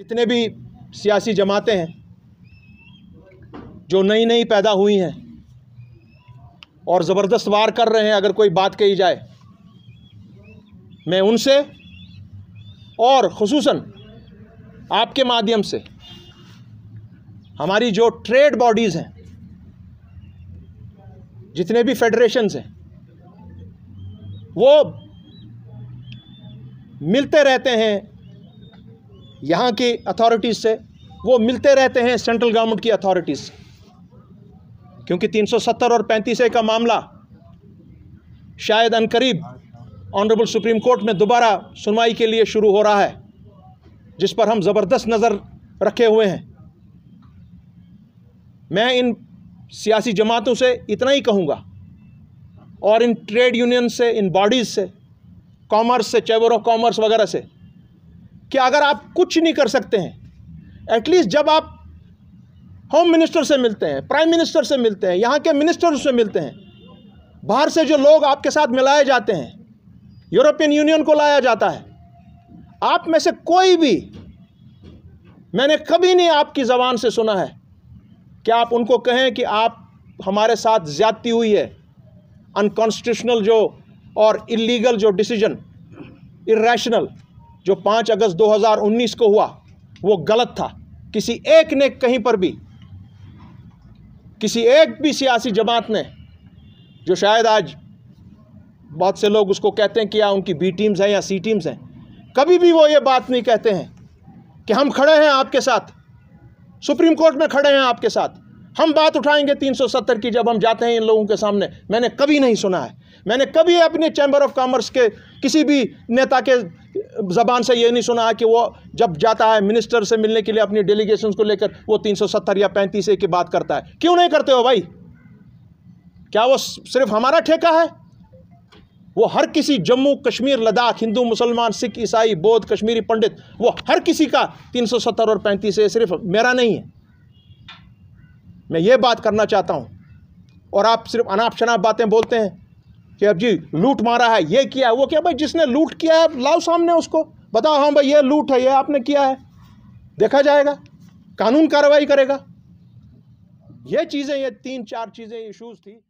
जितने भी सियासी जमातें हैं जो नई नई पैदा हुई हैं और ज़बरदस्त वार कर रहे हैं अगर कोई बात कही जाए मैं उनसे और खसूस आपके माध्यम से हमारी जो ट्रेड बॉडीज़ हैं जितने भी फेडरेशंस हैं वो मिलते रहते हैं यहाँ की अथॉरिटीज़ से वो मिलते रहते हैं सेंट्रल गवर्नमेंट की अथॉरिटीज़ से क्योंकि 370 और पैंतीस ए का मामला शायद अनकरीब ऑनरेबल सुप्रीम कोर्ट में दोबारा सुनवाई के लिए शुरू हो रहा है जिस पर हम ज़बरदस्त नज़र रखे हुए हैं मैं इन सियासी जमातों से इतना ही कहूँगा और इन ट्रेड यूनियन से इन बॉडीज़ से कॉमर्स से चैबर ऑफ कॉमर्स वगैरह से कि अगर आप कुछ नहीं कर सकते हैं एटलीस्ट जब आप होम मिनिस्टर से मिलते हैं प्राइम मिनिस्टर से मिलते हैं यहाँ के मिनिस्टर से मिलते हैं बाहर से जो लोग आपके साथ मिलाए जाते हैं यूरोपियन यूनियन को लाया जाता है आप में से कोई भी मैंने कभी नहीं आपकी ज़बान से सुना है कि आप उनको कहें कि आप हमारे साथ ज़्यादती हुई है अनकॉन्स्टिट्यूशनल जो और इलीगल जो डिसीजन इरेशनल जो 5 अगस्त 2019 को हुआ वो गलत था किसी एक ने कहीं पर भी किसी एक भी सियासी जमात ने जो शायद आज बहुत से लोग उसको कहते हैं कि या हाँ, उनकी बी टीम्स हैं या सी टीम्स हैं कभी भी वो ये बात नहीं कहते हैं कि हम खड़े हैं आपके साथ सुप्रीम कोर्ट में खड़े हैं आपके साथ हम बात उठाएंगे 370 की जब हम जाते हैं इन लोगों के सामने मैंने कभी नहीं सुना है मैंने कभी अपने चैम्बर ऑफ कॉमर्स के किसी भी नेता के ज़बान से ये नहीं सुना है कि वो जब जाता है मिनिस्टर से मिलने के लिए अपनी डेलीगेशन को लेकर वो 370 या पैंतीस ए की बात करता है क्यों नहीं करते हो भाई क्या वो सिर्फ हमारा ठेका है वो हर किसी जम्मू कश्मीर लद्दाख हिंदू मुसलमान सिख ईसाई बौद्ध कश्मीरी पंडित वो हर किसी का 370 और पैंतीस ए सिर्फ मेरा नहीं है मैं ये बात करना चाहता हूँ और आप सिर्फ अनाप शनाप बातें बोलते हैं कि अब जी लूट मारा है ये किया है वो क्या भाई जिसने लूट किया है लाओ सामने उसको बताओ हाँ भाई ये लूट है ये आपने किया है देखा जाएगा कानून कार्रवाई करेगा ये चीज़ें ये तीन चार चीज़ें इशूज़ थी